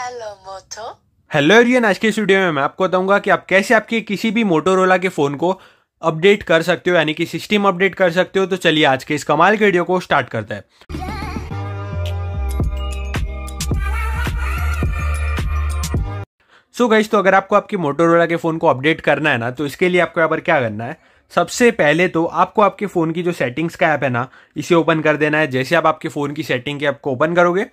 hello मोटो hello Ariane आज के studio में मैं आपको बताऊंगा कि आप कैसे आपके किसी भी मोटोरोला के फ़ोन को अपडेट कर सकते हो यानी कि सिस्टम अपडेट कर सकते हो तो चलिए आज के इस कमाल के वीडियो को स्टार्ट करते हैं सो गई तो अगर आपको आपके मोटोरोला के फ़ोन को अपडेट करना है ना तो इसके लिए आपको यहाँ पर क्या करना है सबसे पहले तो आपको आपके फ़ोन की जो सेटिंग्स का ऐप है ना इसे ओपन कर देना है जैसे आप आपके फ़ोन की सेटिंग के ऐप को ओपन करोगे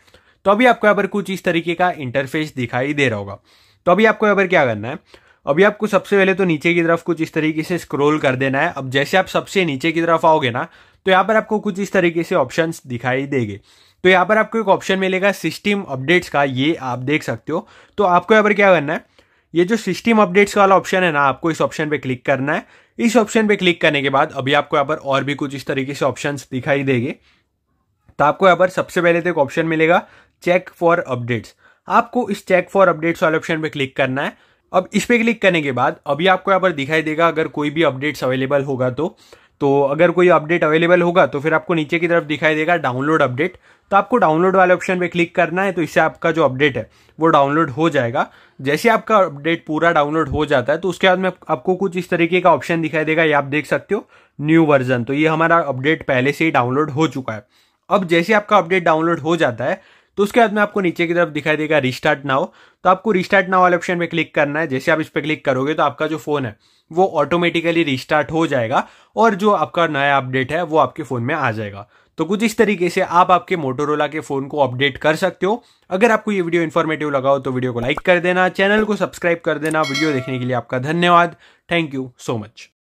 तो अभी आपको यहाँ पर कुछ इस तरीके का इंटरफेस दिखाई दे रहा होगा तो अभी आपको यहाँ पर क्या करना है अभी आपको सबसे पहले तो नीचे की तरफ कुछ इस तरीके से स्क्रोल कर देना है अब जैसे आप सबसे नीचे की तरफ आओगे ना तो यहाँ पर आपको कुछ इस तरीके से ऑप्शन दिखाई देंगे तो यहाँ पर आपको एक ऑप्शन मिलेगा सिस्टम अपडेट्स का ये आप देख सकते हो तो आपको यहाँ पर क्या करना है ये जो सिस्टम अपडेट्स वाला ऑप्शन है ना आपको इस ऑप्शन पे क्लिक करना है इस ऑप्शन पे क्लिक करने के बाद अभी आपको यहाँ पर और भी कुछ इस तरीके से ऑप्शंस दिखाई देंगे तो आपको यहाँ पर सबसे पहले तो एक ऑप्शन मिलेगा चेक फॉर अपडेट्स आपको इस चेक फॉर अपडेट्स वाले ऑप्शन पे क्लिक करना है अब इस पर क्लिक करने के बाद अभी आपको यहाँ पर दिखाई देगा अगर कोई भी अपडेट्स अवेलेबल होगा तो तो अगर कोई अपडेट अवेलेबल होगा तो फिर आपको नीचे की तरफ दिखाई देगा डाउनलोड अपडेट तो आपको डाउनलोड वाले ऑप्शन पे क्लिक करना है तो इससे आपका जो अपडेट है वो डाउनलोड हो जाएगा जैसे आपका अपडेट पूरा डाउनलोड हो जाता है तो उसके बाद में आपको कुछ इस तरीके का ऑप्शन दिखाई देगा ये आप देख सकते हो न्यू वर्जन तो ये हमारा अपडेट पहले से ही डाउनलोड हो चुका है अब जैसे आपका अपडेट डाउनलोड हो जाता है तो उसके बाद में आपको नीचे की तरफ दिखाई देगा रिस्टार्ट नाउ तो आपको रिस्टार्ट नाउ वाले ऑप्शन पे क्लिक करना है जैसे आप इस पर क्लिक करोगे तो आपका जो फोन है वो ऑटोमेटिकली रिस्टार्ट हो जाएगा और जो आपका नया अपडेट है वो आपके फोन में आ जाएगा तो कुछ इस तरीके से आप आपके मोटोरोला के फोन को अपडेट कर सकते हो अगर आपको ये वीडियो इन्फॉर्मेटिव लगा हो तो वीडियो को लाइक कर देना चैनल को सब्सक्राइब कर देना वीडियो देखने के लिए आपका धन्यवाद थैंक यू सो मच